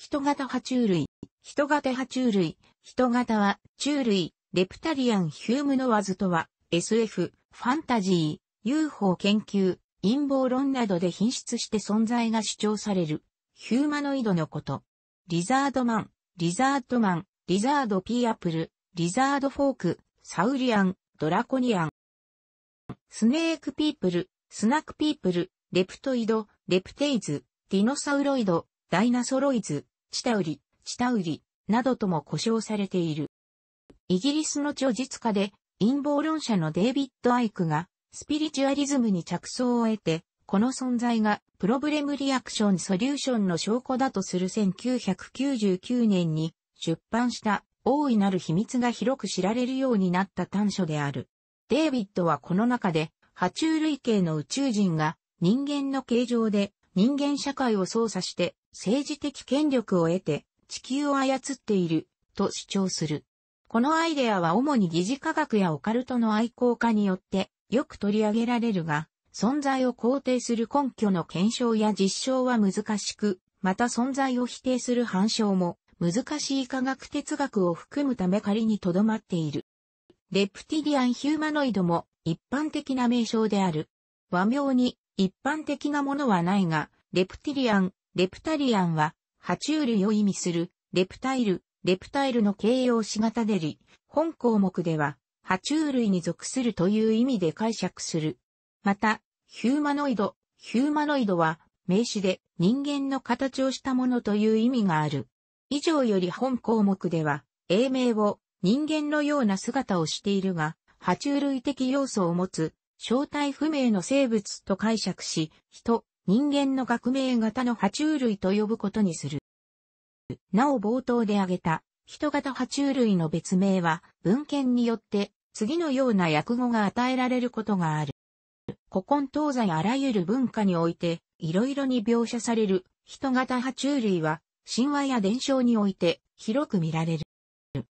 人型爬虫類。人型爬虫類。人型は、虫類、レプタリアン・ヒュームノワズとは、SF、ファンタジー、UFO 研究、陰謀論などで品質して存在が主張される、ヒューマノイドのこと。リザードマン、リザードマン、リザードピーアップル、リザードフォーク、サウリアン、ドラコニアン。スネークピープル、スナックピープル、レプトイド、レプテイズ、ディノサウロイド、ダイナソロイズ、チタウリ、チタウリ、などとも呼称されている。イギリスの著述家で陰謀論者のデイビッド・アイクがスピリチュアリズムに着想を得て、この存在がプロブレムリアクションソリューションの証拠だとする1999年に出版した大いなる秘密が広く知られるようになった短所である。デイビッドはこの中で、爬虫類系の宇宙人が人間の形状で人間社会を操作して政治的権力を得て地球を操っていると主張する。このアイデアは主に疑似科学やオカルトの愛好家によってよく取り上げられるが、存在を肯定する根拠の検証や実証は難しく、また存在を否定する反証も難しい科学哲学を含むため仮に留まっている。レプティリアン・ヒューマノイドも一般的な名称である。和名に一般的なものはないが、レプティリアン、レプタリアンは、爬虫類を意味する、レプタイル、レプタイルの形容詞型でり、本項目では、爬虫類に属するという意味で解釈する。また、ヒューマノイド、ヒューマノイドは、名詞で人間の形をしたものという意味がある。以上より本項目では、英名を人間のような姿をしているが、爬虫類的要素を持つ、正体不明の生物と解釈し、人、人間の革命型の爬虫類と呼ぶことにする。なお冒頭で挙げた、人型爬虫類の別名は、文献によって、次のような訳語が与えられることがある。古今東西あらゆる文化において、いろいろに描写される、人型爬虫類は、神話や伝承において、広く見られる。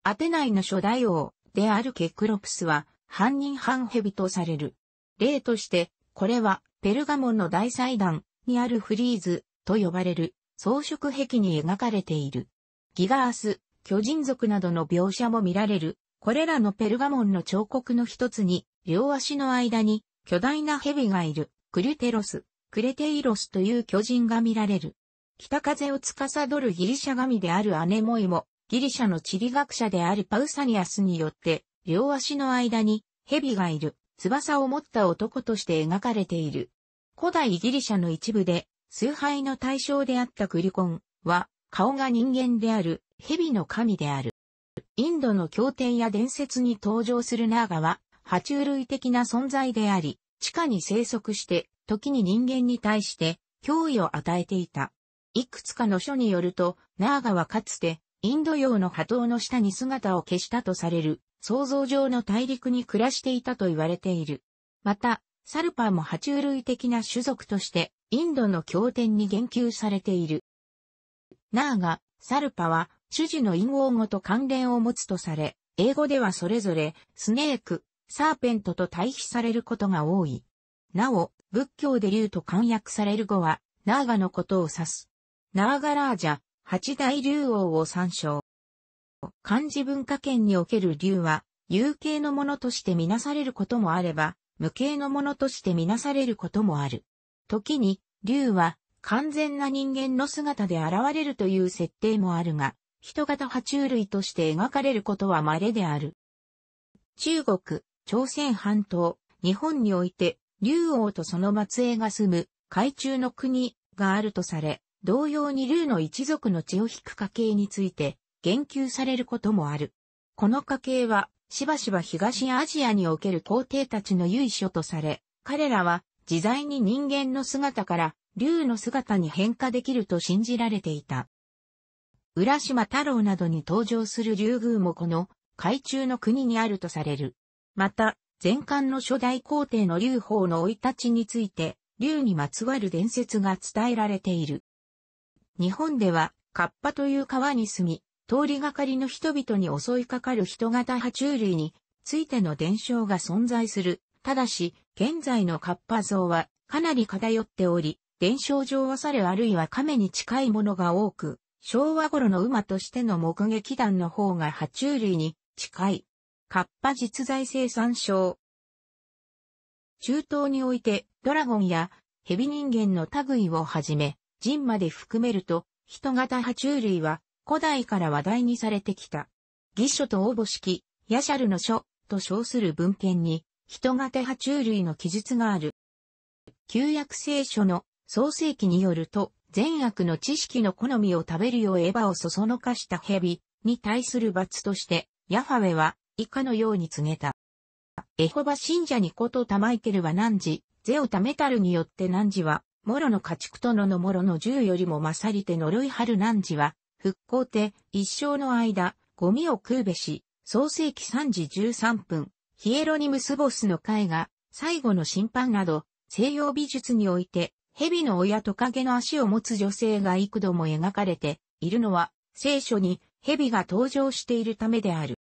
アテナイの初代王であるケクロプスは、半人半蛇とされる。例として、これは、ペルガモンの大祭壇、にあるフリーズと呼ばれる装飾壁に描かれている。ギガース、巨人族などの描写も見られる。これらのペルガモンの彫刻の一つに、両足の間に巨大な蛇がいる、クリュテロス、クレテイロスという巨人が見られる。北風を司るギリシャ神であるアネモイも、ギリシャの地理学者であるパウサニアスによって、両足の間に蛇がいる、翼を持った男として描かれている。古代ギリシャの一部で、崇拝の対象であったクリコンは、顔が人間である、蛇の神である。インドの経典や伝説に登場するナーガは、爬虫類的な存在であり、地下に生息して、時に人間に対して脅威を与えていた。いくつかの書によると、ナーガはかつて、インド洋の波頭の下に姿を消したとされる、想像上の大陸に暮らしていたと言われている。また、サルパーも爬虫類的な種族として、インドの経典に言及されている。ナーガ、サルパは、種子の陰謀語と関連を持つとされ、英語ではそれぞれ、スネーク、サーペントと対比されることが多い。なお、仏教で竜と簡約される語は、ナーガのことを指す。ナーガラージャ、八大竜王を参照。漢字文化圏における竜は、有形のものとしてみなされることもあれば、無形のものとしてみなされることもある。時に、竜は完全な人間の姿で現れるという設定もあるが、人型爬虫類として描かれることは稀である。中国、朝鮮半島、日本において、竜王とその末裔が住む、海中の国があるとされ、同様に竜の一族の血を引く家系について、言及されることもある。この家系は、しばしば東アジアにおける皇帝たちの由緒とされ、彼らは自在に人間の姿から竜の姿に変化できると信じられていた。浦島太郎などに登場する竜宮もこの海中の国にあるとされる。また、前漢の初代皇帝の劉邦の老い立ちについて、竜にまつわる伝説が伝えられている。日本では、河童という川に住み、通りがかりの人々に襲いかかる人型爬虫類についての伝承が存在する。ただし、現在のカッパ像はかなり偏っており、伝承上は猿あるいは亀に近いものが多く、昭和頃の馬としての目撃団の方が爬虫類に近い。カッパ実在生産照。中東においてドラゴンや蛇人間の類をはじめ、人まで含めると、人型爬虫類は古代から話題にされてきた。義書と応募式、ヤシャルの書と称する文献に、人型爬虫類の記述がある。旧約聖書の創世記によると、善悪の知識の好みを食べるようエヴァをそそのかした蛇に対する罰として、ヤファウェは以下のように告げた。エホバ信者にことタマイケルは何時、ゼオタメタルによって何時は、モロの家畜とののモロの銃よりも勝りて呪い春何時は、復興艇、一生の間、ゴミを食うべし、創世紀3時13分、ヒエロニムスボスの絵画、最後の審判など、西洋美術において、蛇の親トカゲの足を持つ女性が幾度も描かれているのは、聖書に蛇が登場しているためである。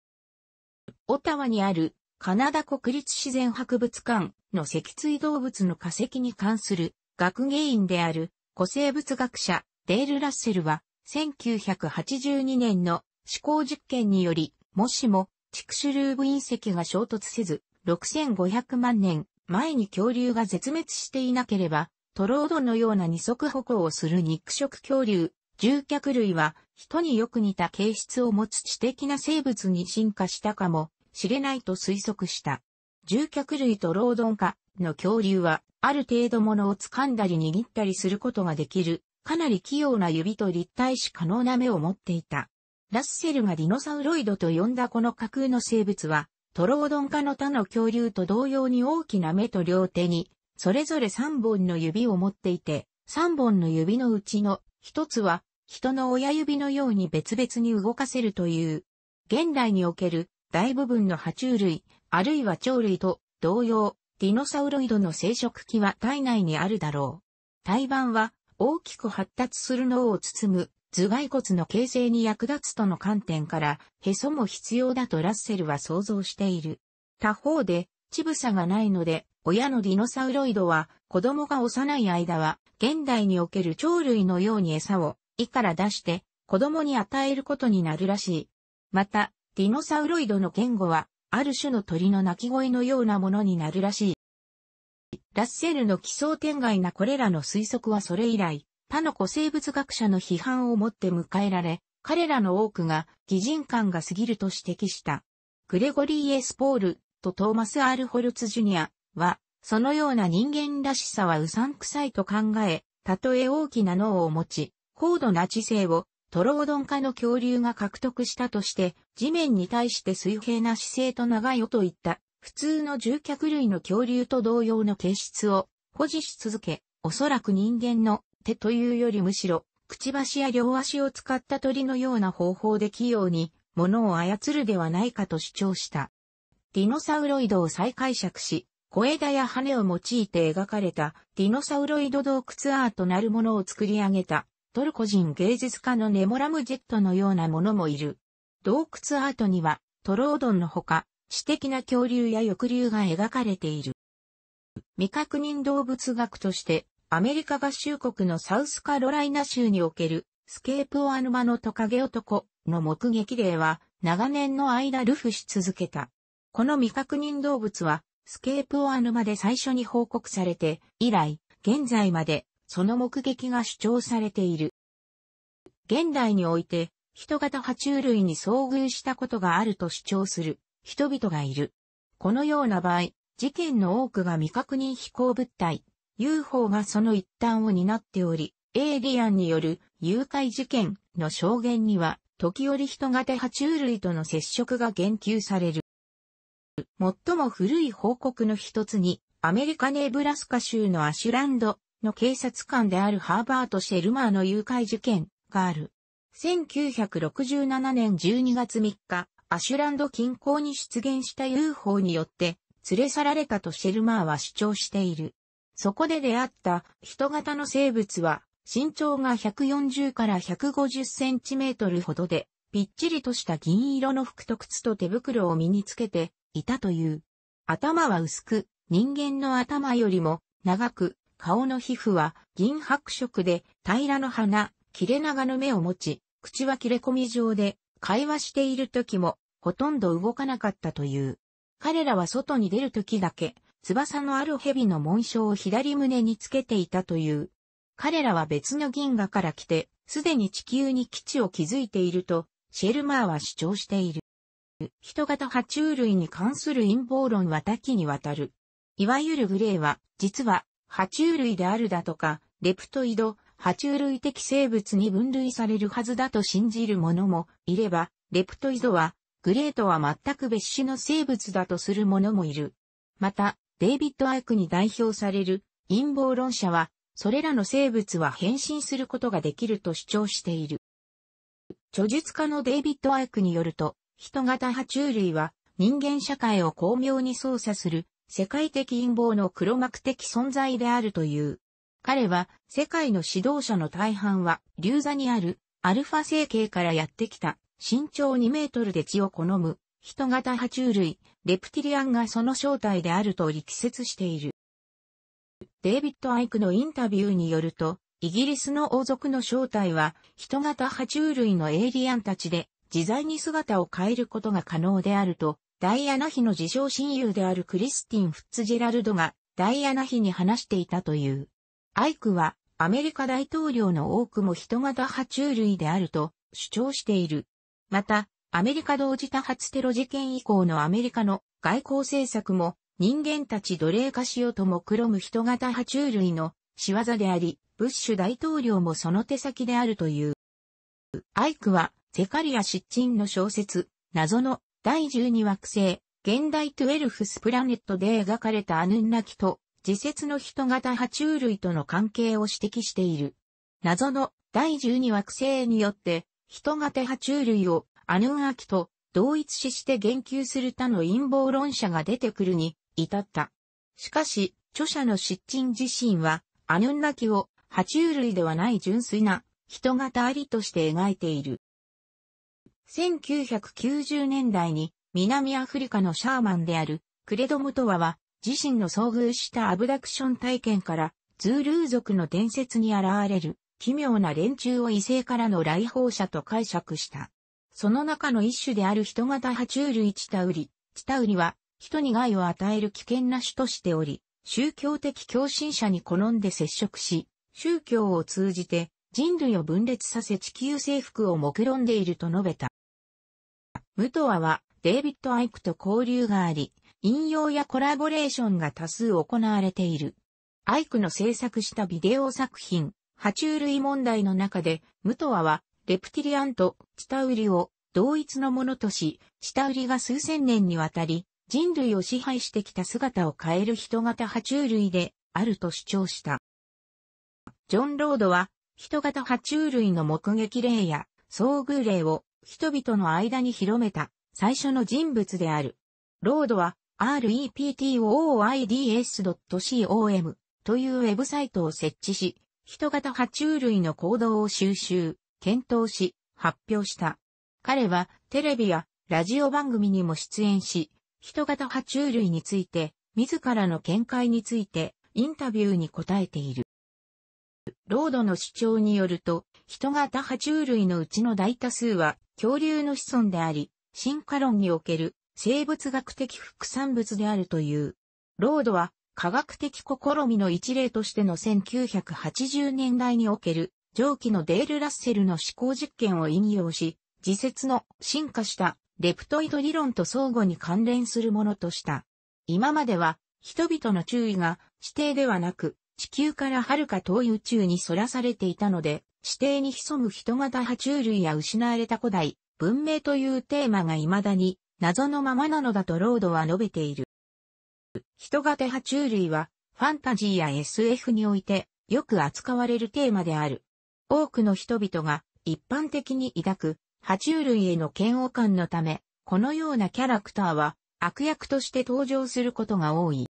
オタワにあるカナダ国立自然博物館の脊椎動物の化石に関する学芸員である古生物学者デール・ラッセルは1982年の試行実験により、もしも、チクシュルーブ隕石が衝突せず、6500万年前に恐竜が絶滅していなければ、トロードのような二足歩行をする肉食恐竜、獣脚類は、人によく似た形質を持つ知的な生物に進化したかもしれないと推測した。獣脚類とロードン化の恐竜は、ある程度ものを掴んだり握ったりすることができるかなり器用な指と立体視可能な目を持っていた。ラッセルがディノサウロイドと呼んだこの架空の生物は、トロオドン科の他の恐竜と同様に大きな目と両手に、それぞれ3本の指を持っていて、3本の指のうちの1つは、人の親指のように別々に動かせるという、現代における大部分の爬虫類、あるいは鳥類と同様、ディノサウロイドの生殖器は体内にあるだろう。胎盤は大きく発達する脳を包む頭蓋骨の形成に役立つとの観点から、へそも必要だとラッセルは想像している。他方で、乳房がないので、親のディノサウロイドは、子供が幼い間は、現代における鳥類のように餌を、胃から出して、子供に与えることになるらしい。また、ディノサウロイドの言語は、ある種の鳥の鳴き声のようなものになるらしい。ラッセルの奇想天外なこれらの推測はそれ以来、他の古生物学者の批判をもって迎えられ、彼らの多くが擬人感が過ぎると指摘した。グレゴリー・エスポールとトーマス・アール・ホルツ・ジュニアは、そのような人間らしさはうさんくさいと考え、たとえ大きな脳を持ち、高度な知性をトロードン科の恐竜が獲得したとして、地面に対して水平な姿勢と長いよといった普通の獣脚類の恐竜と同様の形質を保持し続け、おそらく人間の手というよりむしろ、くちばしや両足を使った鳥のような方法で器用に物を操るではないかと主張した。ディノサウロイドを再解釈し、小枝や羽を用いて描かれたディノサウロイド洞窟アートなるものを作り上げたトルコ人芸術家のネモラムジェットのようなものもいる。洞窟アートにはトロードンのほか詩的な恐竜や翼竜が描かれている。未確認動物学として、アメリカ合衆国のサウスカロライナ州における、スケープオアヌマのトカゲ男の目撃例は、長年の間ルフし続けた。この未確認動物は、スケープオアヌマで最初に報告されて、以来、現在まで、その目撃が主張されている。現代において、人型爬虫類に遭遇したことがあると主張する人々がいる。このような場合、事件の多くが未確認飛行物体、UFO がその一端を担っており、エイリアンによる誘拐事件の証言には、時折人型爬虫類との接触が言及される。最も古い報告の一つに、アメリカネブラスカ州のアシュランドの警察官であるハーバート・シェルマーの誘拐事件がある。1967年12月3日、アシュランド近郊に出現した UFO によって連れ去られたとシェルマーは主張している。そこで出会った人型の生物は身長が140から150センチメートルほどでぴっちりとした銀色の服と靴と手袋を身につけていたという。頭は薄く人間の頭よりも長く顔の皮膚は銀白色で平らの鼻、切れ長の目を持ち、口は切れ込み状で会話している時もほとんど動かなかったという。彼らは外に出る時だけ、翼のある蛇の紋章を左胸につけていたという。彼らは別の銀河から来て、すでに地球に基地を築いていると、シェルマーは主張している。人型爬虫類に関する陰謀論は多岐にわたる。いわゆるグレーは、実は、爬虫類であるだとか、レプトイド、爬虫類的生物に分類されるはずだと信じる者もいれば、レプトイドはグレートは全く別種の生物だとする者もいる。また、デイビッド・アイクに代表される陰謀論者は、それらの生物は変身することができると主張している。著述家のデイビッド・アイクによると、人型爬虫類は人間社会を巧妙に操作する世界的陰謀の黒幕的存在であるという。彼は世界の指導者の大半は流座にあるアルファ星系からやってきた身長2メートルで血を好む、人型爬虫類、レプティリアンがその正体であると力説している。デイビッド・アイクのインタビューによると、イギリスの王族の正体は、人型爬虫類のエイリアンたちで、自在に姿を変えることが可能であると、ダイアナ妃の自称親友であるクリスティン・フッツジェラルドが、ダイアナ妃に話していたという。アイクは、アメリカ大統領の多くも人型爬虫類であると主張している。また、アメリカ同時多発テロ事件以降のアメリカの外交政策も人間たち奴隷化しようともくろむ人型爬虫類の仕業であり、ブッシュ大統領もその手先であるという。アイクは、ゼカリア・失ッの小説、謎の第12惑星、現代トゥエルフスプラネットで描かれたアヌンナキと、自説の人型爬虫類との関係を指摘している。謎の第12惑星によって人が爬虫類をアヌンアキと同一視して言及する他の陰謀論者が出てくるに至った。しかし、著者の失鎮自身は、アヌンナキを爬虫類ではない純粋な人型ありとして描いている。1990年代に南アフリカのシャーマンであるクレドムトワは自身の遭遇したアブダクション体験からズールー族の伝説に現れる。奇妙な連中を異性からの来訪者と解釈した。その中の一種である人型爬虫類チタウリ、チタウリは人に害を与える危険な種としており、宗教的共振者に好んで接触し、宗教を通じて人類を分裂させ地球征服を目論んでいると述べた。ムトアはデイビッド・アイクと交流があり、引用やコラボレーションが多数行われている。アイクの制作したビデオ作品、爬虫類問題の中で、ムトワは、レプティリアンとチタウリを同一のものとし、チタウリが数千年にわたり、人類を支配してきた姿を変える人型爬虫類であると主張した。ジョン・ロードは、人型爬虫類の目撃例や遭遇例を人々の間に広めた最初の人物である。ロードは reptooids.com というウェブサイトを設置し、人型爬虫類の行動を収集、検討し、発表した。彼はテレビやラジオ番組にも出演し、人型爬虫類について、自らの見解についてインタビューに答えている。ロードの主張によると、人型爬虫類のうちの大多数は恐竜の子孫であり、進化論における生物学的副産物であるという。ロードは科学的試みの一例としての1980年代における上記のデール・ラッセルの思考実験を引用し、自説の進化したレプトイド理論と相互に関連するものとした。今までは人々の注意が地底ではなく地球から遥か遠い宇宙にそらされていたので、地底に潜む人型爬虫類や失われた古代文明というテーマが未だに謎のままなのだとロードは述べている。人型爬虫類は、ファンタジーや SF において、よく扱われるテーマである。多くの人々が、一般的に抱く、爬虫類への嫌悪感のため、このようなキャラクターは、悪役として登場することが多い。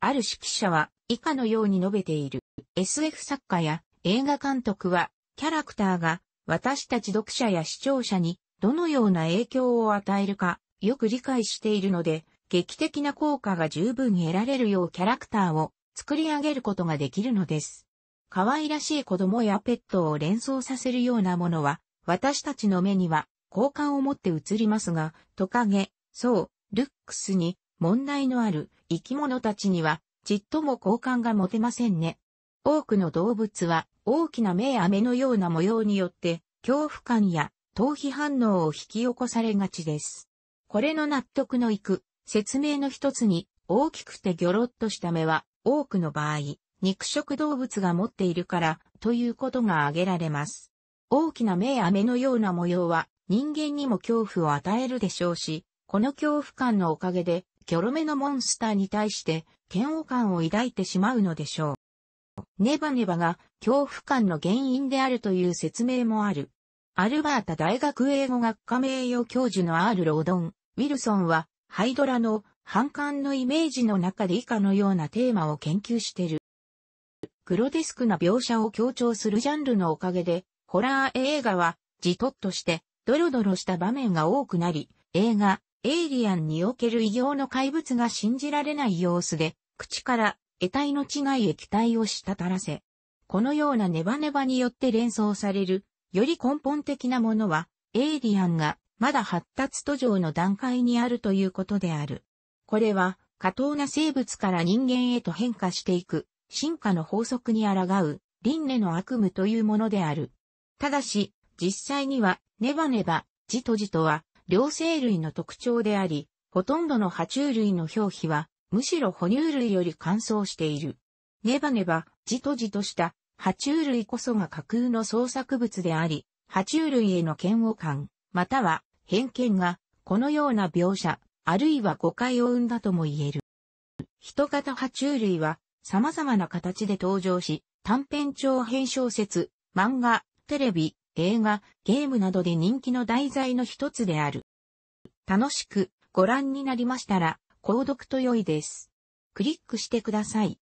ある指揮者は、以下のように述べている。SF 作家や映画監督は、キャラクターが、私たち読者や視聴者に、どのような影響を与えるか、よく理解しているので、劇的な効果が十分得られるようキャラクターを作り上げることができるのです。可愛らしい子供やペットを連想させるようなものは、私たちの目には好感を持って映りますが、トカゲ、そう、ルックスに問題のある生き物たちには、ちっとも好感が持てませんね。多くの動物は大きな目や目のような模様によって恐怖感や逃避反応を引き起こされがちです。これの納得のいく説明の一つに、大きくてギョロッとした目は、多くの場合、肉食動物が持っているから、ということが挙げられます。大きな目や目のような模様は、人間にも恐怖を与えるでしょうし、この恐怖感のおかげで、ギョロ目のモンスターに対して、嫌悪感を抱いてしまうのでしょう。ネバネバが恐怖感の原因であるという説明もある。アルバータ大学英語学科名誉教授の R ロードン・ウィルソンは、ハイドラの反感のイメージの中で以下のようなテーマを研究してる。グロテスクな描写を強調するジャンルのおかげで、ホラー映画は、じとっとして、ドロドロした場面が多くなり、映画、エイリアンにおける異形の怪物が信じられない様子で、口から得体の違い液体を滴らせ、このようなネバネバによって連想される、より根本的なものは、エイリアンがまだ発達途上の段階にあるということである。これは、過当な生物から人間へと変化していく、進化の法則に抗う、輪廻の悪夢というものである。ただし、実際には、ネバネバ、ジトジトは、両生類の特徴であり、ほとんどの爬虫類の表皮は、むしろ哺乳類より乾燥している。ネバネバ、ジトジトした、爬虫類こそが架空の創作物であり、爬虫類への嫌悪感、または偏見がこのような描写、あるいは誤解を生んだとも言える。人型爬虫類は様々な形で登場し、短編長編小説、漫画、テレビ、映画、ゲームなどで人気の題材の一つである。楽しくご覧になりましたら、購読と良いです。クリックしてください。